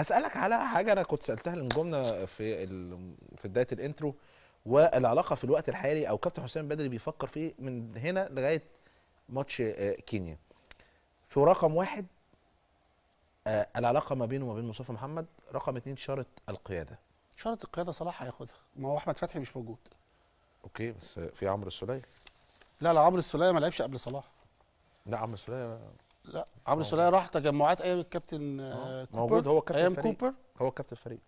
هسألك على حاجة أنا كنت سألتها لنجومنا في ال... في بداية الانترو والعلاقة في الوقت الحالي أو كابتن حسام بدري بيفكر فيه من هنا لغاية ماتش آه، كينيا. في رقم واحد آه، العلاقة ما بينه وما بين مصطفى محمد، رقم اتنين شارة القيادة. شارة القيادة صلاح هياخدها، ما هو أحمد فتحي مش موجود. أوكي بس في عمرو السولية. لا لا عمرو السولية ما لعبش قبل صلاح. لا عمرو السولية لا عمرو السوليه راح تجمعات ايام الكابتن آه، آه، كوبر موجود هو كابتن ايام فريق. كوبر هو كابتن الفريق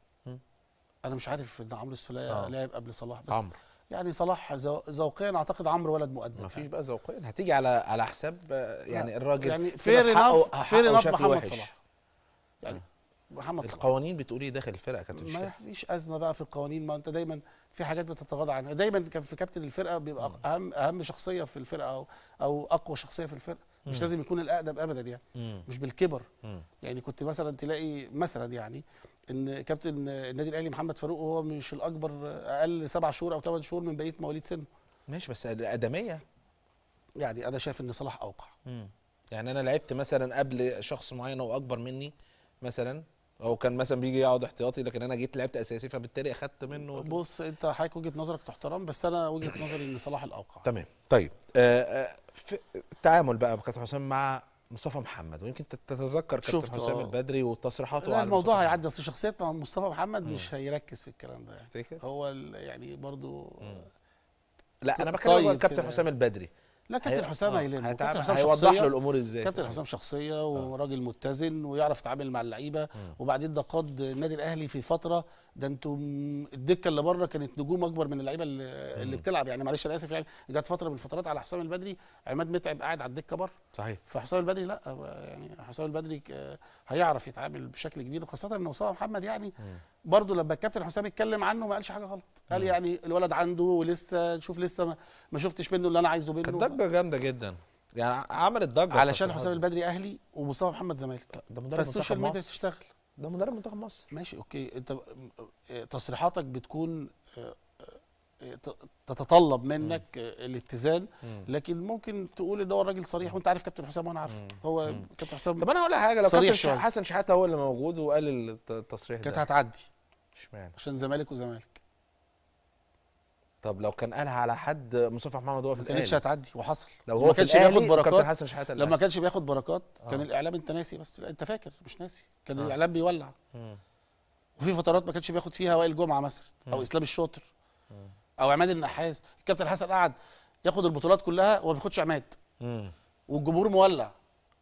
انا مش عارف ان عمرو السوليه آه. لعب قبل صلاح بس عمرو يعني صلاح ذوقيا اعتقد عمرو ولد مؤدب مفيش يعني. بقى ذوقيا هتيجي على على حساب آه، يعني الراجل يعني فير انف فير انف محمد صلاح يعني محمد صلاح القوانين بتقول ايه داخل الفرقه كابتن ما فيش ازمه بقى في القوانين ما انت دايما في حاجات بتتغاضى عنها دايما كان في كابتن الفرقه بيبقى اهم اهم شخصيه في الفرقه او او اقوى شخصيه في الفرقه مم. مش لازم يكون الاقدم ابدا يعني مم. مش بالكبر مم. يعني كنت مثلا تلاقي مثلا يعني ان كابتن النادي الاهلي محمد فاروق هو مش الاكبر اقل سبع شهور او ثمان شهور من بقيه مواليد سنه ماشي بس الادميه يعني انا شايف ان صلاح اوقع مم. يعني انا لعبت مثلا قبل شخص معين هو اكبر مني مثلا هو كان مثلا بيجي يقعد احتياطي لكن انا جيت لعبت اساسي فبالتالي اخدت منه بص انت حضرتك وجهه نظرك تحترم بس انا وجهه نظري ان صلاح الاوقع تمام طيب آه, آه، في التعامل بقى كابتن حسام مع مصطفى محمد ويمكن تتذكر كابتن حسام البدري وتصريحاته على الموضوع هيعدي اصل مع مصطفى محمد مم. مش هيركز في الكلام ده يعني. تفتكر هو يعني برضو مم. آه، لا انا بتكلم طيب كابتن حسام يعني. البدري لا كابتن حسام آه، هيلم كابتن حسام هيوضح له الامور ازاي كابتن حسام آه. شخصيه آه. وراجل متزن ويعرف يتعامل مع اللعيبه وبعدين ده قاد النادي الاهلي في فتره ده انتم الدكه اللي بره كانت نجوم اكبر من اللعيبه اللي, اللي بتلعب يعني معلش انا اسف يعني جت فتره من الفترات على حسام البدري عماد متعب قاعد على الدكه بره صحيح فحسام البدري لا يعني حسام البدري هيعرف يتعامل بشكل كبير وخاصه ان اسامه محمد يعني برضه لما الكابتن حسام اتكلم عنه ما قالش حاجه غلط قال يعني الولد عنده ولسه شوف لسه ما شفتش منه اللي انا عايزه منه ضجه جامده جدا يعني عملت ضجه علشان حسام البدري اهلي ومصطفى محمد زمالك ده مدرب فالسوشيال ميديا تشتغل ده مدرب منتخب مصر ماشي اوكي انت آه، تصريحاتك بتكون آه، آه، تتطلب منك الاتزان لكن ممكن تقول ان هو الراجل صريح وانت عارف كابتن حسام وانا عارفه هو كابتن حسام طب انا هقول لك حاجه لو كابتن حسن شحاته هو اللي موجود وقال التصريح ده كانت هتعدي اشمعنى عشان زمالك وزمالك طب لو كان قالها على حد مصطفى محمد هو في الاهلي كانتش هتعدي وحصل لو هو بياخد بركات كابتن حسن شحاته لما كانش بياخد بركات آه. كان الاعلام انت ناسي بس لا انت فاكر مش ناسي كان آه. الاعلام بيولع م. وفي فترات ما كانش بياخد فيها وائل جمعه مثلا او اسلام الشاطر او عماد النحاس الكابتن حسن قعد ياخد البطولات كلها وما بياخدش عماد م. والجمهور مولع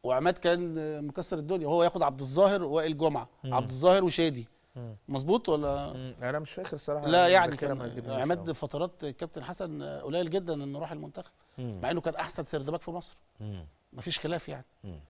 وعماد كان مكسر الدنيا هو ياخد عبد الظاهر ووائل جمعه عبد الظاهر وشادي مظبوط ولا انا مش فاكر صراحه لا يعني كان عماد أه. فترات كابتن حسن قليل جدا انه راح المنتخب مع انه كان احسن سيرد باك في مصر مفيش خلاف يعني